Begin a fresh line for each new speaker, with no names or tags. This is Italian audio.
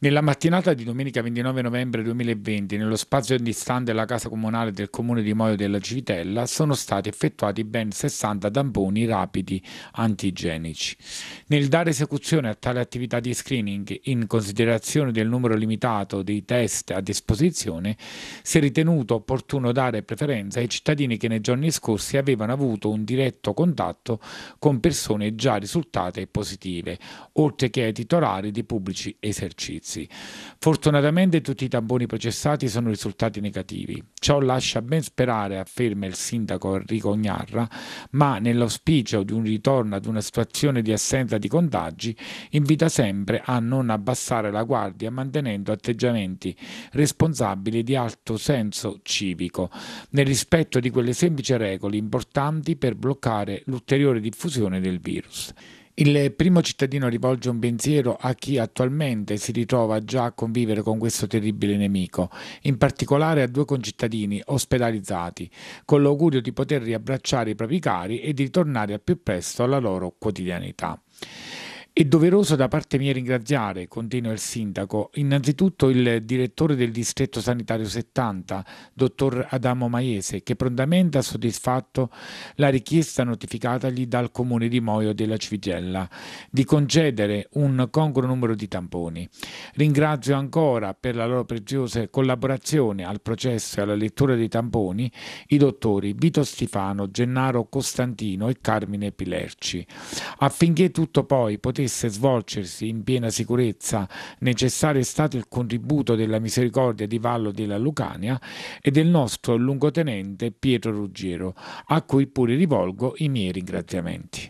Nella mattinata di domenica 29 novembre 2020, nello spazio distante della casa comunale del comune di Moio della Civitella, sono stati effettuati ben 60 tamponi rapidi antigenici. Nel dare esecuzione a tale attività di screening, in considerazione del numero limitato dei test a disposizione, si è ritenuto opportuno dare preferenza ai cittadini che nei giorni scorsi avevano avuto un diretto contatto con persone già risultate positive, oltre che ai titolari di pubblici esercizi servizi. Fortunatamente tutti i tamponi processati sono risultati negativi. Ciò lascia ben sperare, afferma il sindaco Enrico Ognarra, ma nell'auspicio di un ritorno ad una situazione di assenza di contagi, invita sempre a non abbassare la guardia mantenendo atteggiamenti responsabili di alto senso civico, nel rispetto di quelle semplici regole importanti per bloccare l'ulteriore diffusione del virus. Il primo cittadino rivolge un pensiero a chi attualmente si ritrova già a convivere con questo terribile nemico, in particolare a due concittadini ospedalizzati, con l'augurio di poter riabbracciare i propri cari e di tornare al più presto alla loro quotidianità. È doveroso da parte mia ringraziare, continua il sindaco, innanzitutto il direttore del distretto sanitario 70, dottor Adamo Maiese, che prontamente ha soddisfatto la richiesta notificatagli dal comune di Moio della Civigella di concedere un congruo numero di tamponi. Ringrazio ancora per la loro preziosa collaborazione al processo e alla lettura dei tamponi i dottori Vito Stefano, Gennaro Costantino e Carmine Pilerci, affinché tutto poi potesse potesse svolgersi in piena sicurezza, necessario è stato il contributo della misericordia di Vallo della Lucania e del nostro lungotenente Pietro Ruggero, a cui pure rivolgo i miei ringraziamenti.